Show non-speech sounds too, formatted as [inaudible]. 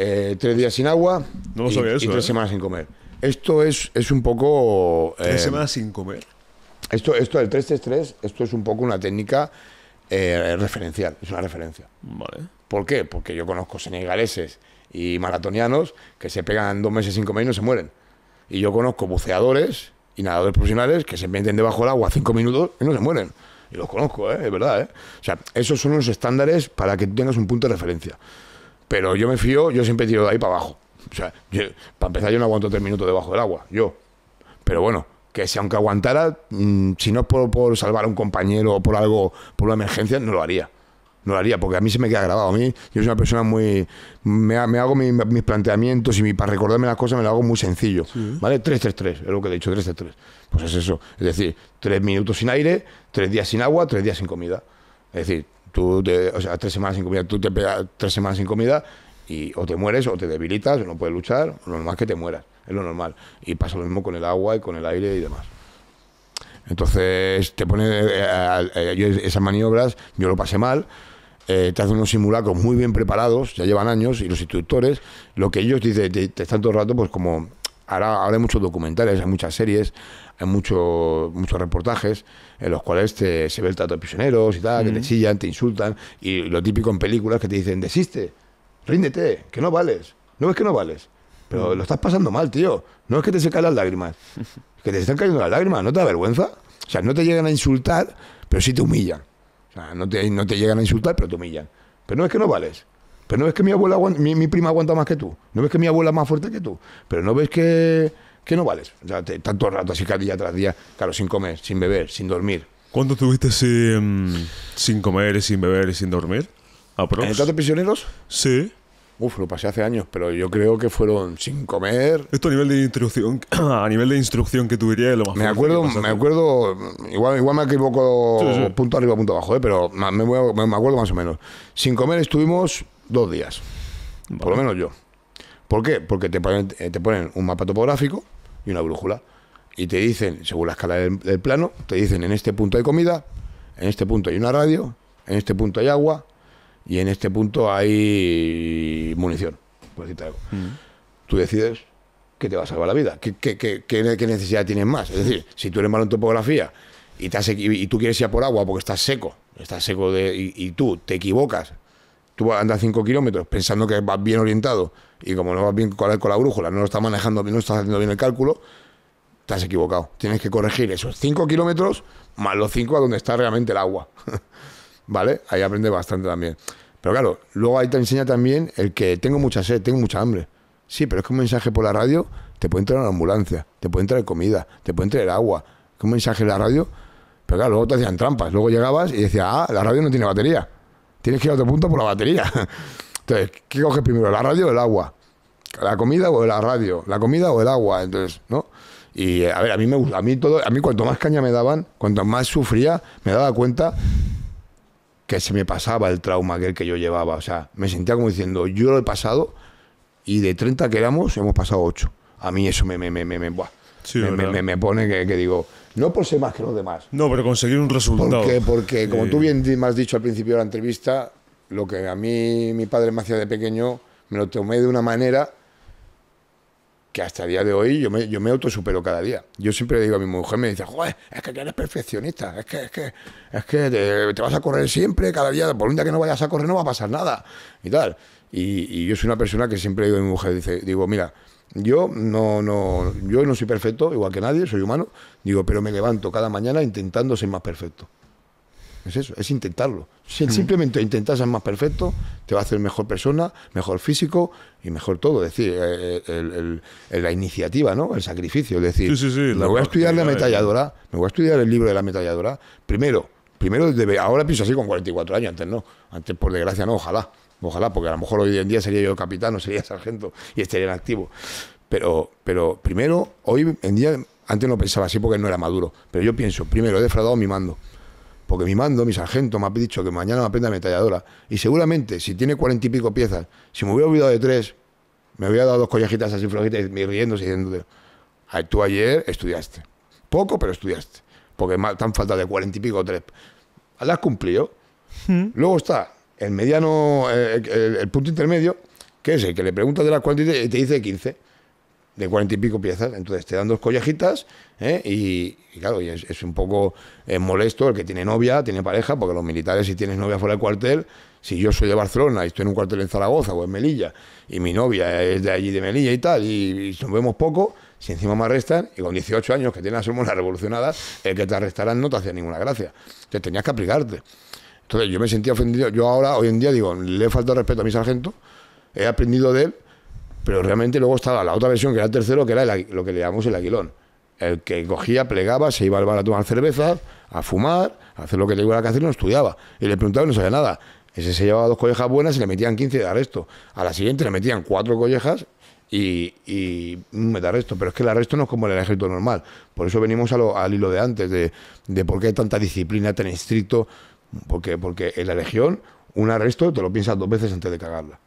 Eh, tres días sin agua y, tres ¿eh? semanas sin comer. Esto es, es un poco... ¿Tres eh, semanas sin comer? Esto, esto del 333, esto es un poco una técnica referencial, es una referencia. ¿Por qué? Porque yo conozco senegaleses y maratonianos que se pegan dos meses sin comer y no se mueren. Y yo conozco buceadores y nadadores profesionales que se meten debajo del agua cinco minutos y no se mueren. Y los conozco, es verdad. O sea, esos son los estándares para que tengas un punto de referencia. Pero yo me fío, yo siempre tiro de ahí para abajo. O sea, para empezar, yo no aguanto tres minutos debajo del agua, yo. Pero bueno, que si aunque aguantara, mm, si no es por, salvar a un compañero o por algo, por una emergencia, no lo haría. No lo haría, porque a mí se me queda grabado. A mí, yo soy una persona muy. Me, me hago mis planteamientos y para recordarme las cosas me lo hago muy sencillo. ¿Vale? 3-3-3, es lo que he dicho, 3-3-3. Pues es eso. Es decir, tres minutos sin aire, tres días sin agua, tres días sin comida. Es decir, Tú te, o sea, tres semanas sin comida, tú te pegas tres semanas sin comida y o te mueres o te debilitas, no puedes luchar, lo normal es que te mueras, es lo normal. Y pasa lo mismo con el agua y con el aire y demás. Entonces te pone, eh, eh, esas maniobras, yo lo pasé mal, eh, te hacen unos simulacros muy bien preparados, ya llevan años, y los instructores, lo que ellos dicen, te están todo el rato pues como Ahora, hay muchos documentales, hay muchas series, hay mucho, muchos reportajes en los cuales te, se ve el trato de prisioneros y tal, que te chillan, te insultan. Y lo típico en películas que te dicen, desiste, ríndete, que no vales. No es que no vales, pero lo estás pasando mal, tío. No es que te se caen las lágrimas, [laughs] que te están cayendo las lágrimas, ¿no te da vergüenza? O sea, no te llegan a insultar, pero sí te humillan. O sea, no no te llegan a insultar, pero te humillan. Pero no es que no vales. Pero no ves que mi abuela mi, prima aguanta más que tú. No ves que mi abuela es más fuerte que tú. Pero no ves que, que no vales. O sea, tanto rato así cada día tras día, claro, sin comer, sin beber, sin dormir. ¿Cuánto tuviste sin, sin comer, sin beber y sin dormir? ¿En el de prisioneros? Sí. Uf, lo pasé hace años, pero yo creo que fueron sin comer. Esto a nivel de instrucción, [clears throat] a nivel de instrucción que tuviera lo más Me acuerdo, me acuerdo, igual, igual me equivoco punto arriba, punto abajo, eh, pero me, acuerdo más o menos. Sin comer estuvimos dos días, por lo menos yo. ¿Por qué? Porque te ponen, eh, te ponen un mapa topográfico y una brújula y te dicen, según la escala del plano, te dicen en este punto hay comida, en este punto hay una radio, en este punto hay agua, y en este punto hay munición, por decirte algo. Mm. Tú decides qué te va a salvar la vida, qué, qué, necesidad tienes más. Es decir, si tú eres malo en topografía y, y, tú quieres ir por agua porque estás seco, estás seco de, y, tú te equivocas, tú andas 5 kilómetros pensando que vas bien orientado y como no vas bien con la, brújula, no lo estás manejando, no estás haciendo bien el cálculo, te has equivocado. Tienes que corregir esos 5 kilómetros más los 5 a donde está realmente el agua. [laughs] ¿vale? Ahí aprende bastante también. Pero claro, luego ahí te enseña también el que tengo mucha sed, tengo mucha hambre. Sí, pero es que un mensaje por la radio te puede entrar la ambulancia, te puede entrar comida, te puede entrar agua. Que un mensaje en la radio. Pero claro, luego te hacían trampas. Luego llegabas y decía ah, la radio no tiene batería. Tienes que ir a otro punto por la batería. [laughs] Entonces, ¿qué coges primero? ¿La radio o el agua? ¿La comida o la radio? ¿La comida o el agua? Entonces, ¿no? Y a ver, a mí, me, a mí todo, a mí cuanto más caña me daban, cuanto más sufría, me daba cuenta que se me pasaba el trauma aquel que yo llevaba. O sea, me sentía como diciendo, yo lo he pasado y de 30 que éramos hemos pasado 8. A mí eso me, me, me, me, pone que, digo, no por ser más que los demás. No, pero conseguir un resultado. Porque, como tú bien me has dicho al principio de la entrevista, lo que a mí mi padre me hacía de pequeño, me lo tomé de una manera que hasta el día de hoy yo me, yo me autosupero cada día. Yo siempre digo a mi mujer, me dice, joder, es que eres perfeccionista, es que, es que, es que te, vas a correr siempre, cada día, por un día que no vayas a correr no va a pasar nada y tal. Y, y yo soy una persona que siempre digo a mi mujer, dice, digo, mira, yo no, no, yo no soy perfecto, igual que nadie, soy humano, digo, pero me levanto cada mañana intentando ser más perfecto. Es eso, es intentarlo. Si simplemente intentas ser más perfecto, te va a hacer mejor persona, mejor físico y mejor todo. Es decir, eh, eh, la iniciativa, ¿no? El sacrificio. Es decir, me voy a estudiar la metalladora, me voy a estudiar el libro de la metalladora. Primero, primero debe, ahora pienso así con 44 años, antes no. Antes, por desgracia, no, ojalá. Ojalá, porque a lo mejor hoy en día sería yo capitán o sería sargento y estaría en activo. Pero, pero primero, hoy en día, antes no pensaba así porque no era maduro. Pero yo pienso, primero, he defraudado mi mando porque mi mando, mi sargento me ha dicho que mañana me aprenda metalladora. Y seguramente, si tiene cuarenta y pico piezas, si me hubiera olvidado de tres, me hubiera dado dos collejitas así flojitas y riéndose y tú ayer estudiaste. Poco, pero estudiaste. Porque tan falta de cuarenta y pico tres. Las has cumplido. Hmm. Luego está el mediano, eh, el, punto intermedio, que es el que le preguntas de las cuarenta y te dice quince de cuarenta y pico piezas. Entonces te dan dos collejitas ¿eh? y, claro, es, un poco eh, molesto el que tiene novia, tiene pareja, porque los militares si tienes novia fuera del cuartel, si yo soy de Barcelona y estoy en un cuartel en Zaragoza o en Melilla y mi novia es de allí de Melilla y tal y, nos vemos poco, si encima me arrestan y con 18 años que tienes las hormonas revolucionada el que te arrestarán no te hacía ninguna gracia. Te tenías que aplicarte. Entonces yo me sentía ofendido. Yo ahora, hoy en día, digo, le he faltado respeto a mi sargento, he aprendido de él pero realmente luego estaba la otra versión, que era el tercero, que era lo que le llamamos el aguilón. El que cogía, plegaba, se iba al bar a tomar cerveza, a fumar, a hacer lo que le iba que hacer, no estudiaba. Y le preguntaba y no sabía nada. Ese se llevaba dos collejas buenas y le metían 15 de arresto. A la siguiente le metían cuatro collejas y, me da arresto. Pero es que el arresto no es como en el ejército normal. Por eso venimos al hilo de antes, de, de, por qué tanta disciplina, tan estricto. Porque, porque en la legión un arresto te lo piensas dos veces antes de cagarla.